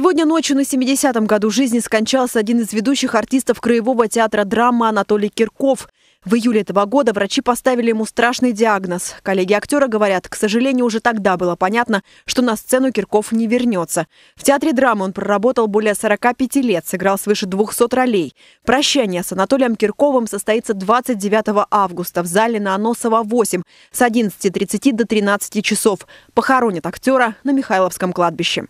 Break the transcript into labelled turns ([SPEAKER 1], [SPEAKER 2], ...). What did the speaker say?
[SPEAKER 1] Сегодня ночью на 70-м году жизни скончался один из ведущих артистов Краевого театра драмы Анатолий Кирков. В июле этого года врачи поставили ему страшный диагноз. Коллеги актера говорят, к сожалению, уже тогда было понятно, что на сцену Кирков не вернется. В театре драмы он проработал более 45 лет, сыграл свыше 200 ролей. Прощание с Анатолием Кирковым состоится 29 августа в зале на Аносова 8 с 11.30 до 13 часов. Похоронят актера на Михайловском кладбище.